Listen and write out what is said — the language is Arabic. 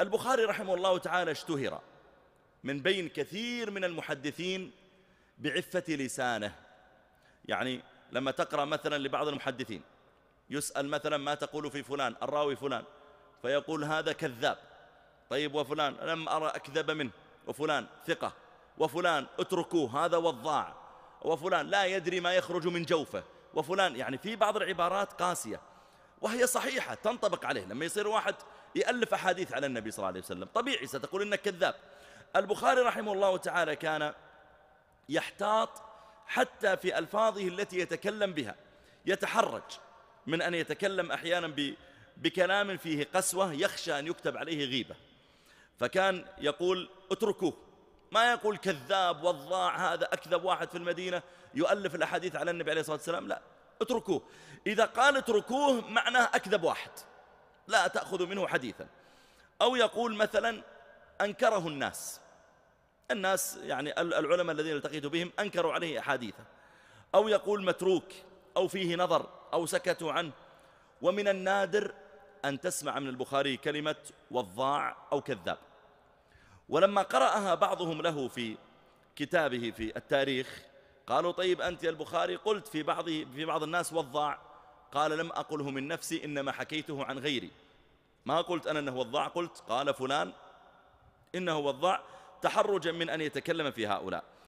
البخاري رحمه الله تعالى اشتهر من بين كثير من المحدثين بعفة لسانه يعني لما تقرأ مثلا لبعض المحدثين يسأل مثلا ما تقول في فلان الراوي فلان فيقول هذا كذاب طيب وفلان لم أرى أكذب منه وفلان ثقة وفلان اتركوه هذا وضاع وفلان لا يدري ما يخرج من جوفه وفلان يعني في بعض العبارات قاسية وهي صحيحة تنطبق عليه لما يصير واحد يألف أحاديث على النبي صلى الله عليه وسلم طبيعي ستقول إنك كذاب البخاري رحمه الله تعالى كان يحتاط حتى في ألفاظه التي يتكلم بها يتحرج من أن يتكلم أحيانا بكلام فيه قسوة يخشى أن يكتب عليه غيبة فكان يقول اتركوه ما يقول كذاب وضاع هذا أكذب واحد في المدينة يؤلف الأحاديث على النبي عليه الصلاة والسلام لا اتركوه إذا قال اتركوه معناه أكذب واحد لا تأخذ منه حديثا أو يقول مثلا أنكره الناس الناس يعني العلماء الذين التقيت بهم أنكروا عليه أحاديثه أو يقول متروك أو فيه نظر أو سكتوا عنه ومن النادر أن تسمع من البخاري كلمة والضاع أو كذاب ولما قرأها بعضهم له في كتابه في التاريخ قالوا طيب أنت يا البخاري قلت في بعض, في بعض الناس والضاع قال لم أقله من نفسي إنما حكيته عن غيري ما قلت أنا أنه وضاع قلت قال فلان إنه وضاع تحرجا من أن يتكلم في هؤلاء